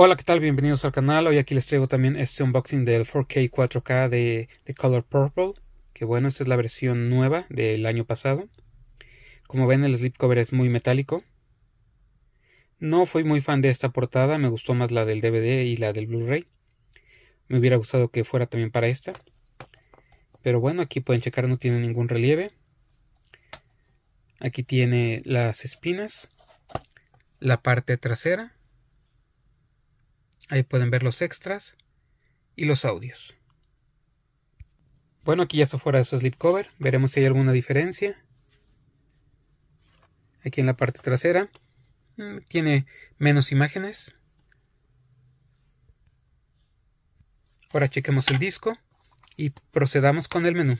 Hola, ¿qué tal? Bienvenidos al canal. Hoy aquí les traigo también este unboxing del 4K 4K de, de, Color Purple. Que bueno, esta es la versión nueva del año pasado. Como ven, el slipcover es muy metálico. No fui muy fan de esta portada, me gustó más la del DVD y la del Blu-ray. Me hubiera gustado que fuera también para esta. Pero bueno, aquí pueden checar, no tiene ningún relieve. Aquí tiene las espinas, la parte trasera Ahí pueden ver los extras y los audios. Bueno, aquí ya está fuera de su Cover. Veremos si hay alguna diferencia. Aquí en la parte trasera mm, tiene menos imágenes. Ahora chequemos el disco y procedamos con el menú.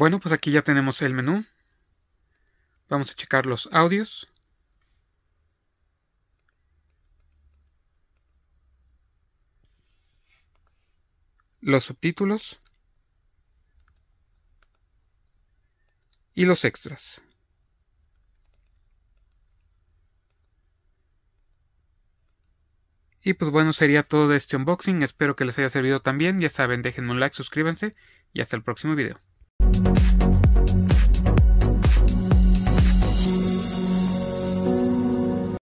Bueno, pues aquí ya tenemos el menú. Vamos a checar los audios. Los subtítulos. Y los extras. Y pues bueno, sería todo de este unboxing. Espero que les haya servido también. Ya saben, déjenme un like, suscríbanse y hasta el próximo video. Bye.